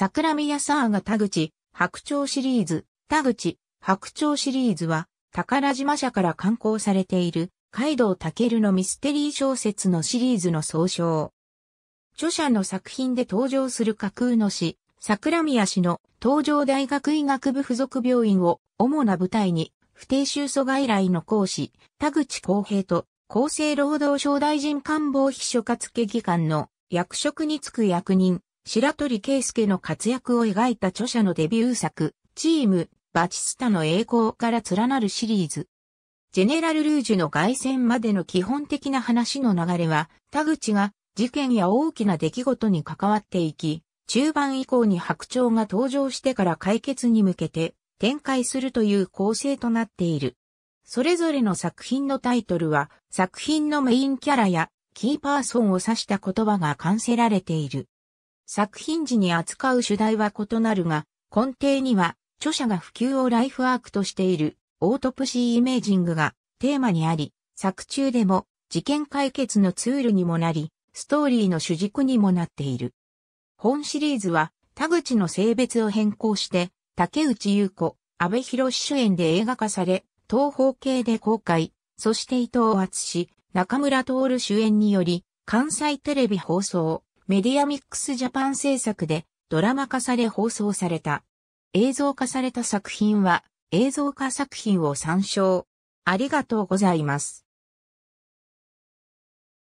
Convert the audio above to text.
桜宮サーガ田口、白鳥シリーズ、田口、白鳥シリーズは、宝島社から刊行されている、カイドウ・タケルのミステリー小説のシリーズの総称。著者の作品で登場する架空の詩、桜宮氏の東場大学医学部附属病院を主な舞台に、不定収訴外来の講師、田口公平と、厚生労働省大臣官房秘書課付議官の役職に就く役人、白鳥圭介の活躍を描いた著者のデビュー作、チーム、バチスタの栄光から連なるシリーズ。ジェネラル・ルージュの凱旋までの基本的な話の流れは、田口が事件や大きな出来事に関わっていき、中盤以降に白鳥が登場してから解決に向けて展開するという構成となっている。それぞれの作品のタイトルは作品のメインキャラやキーパーソンを指した言葉が完成られている。作品時に扱う主題は異なるが、根底には著者が普及をライフワークとしているオートプシーイメージングがテーマにあり、作中でも事件解決のツールにもなり、ストーリーの主軸にもなっている。本シリーズは田口の性別を変更して、竹内優子、安部博主演で映画化され、東方系で公開、そして伊藤厚志、中村徹主演により、関西テレビ放送、メディアミックスジャパン制作でドラマ化され放送された。映像化された作品は映像化作品を参照。ありがとうございます。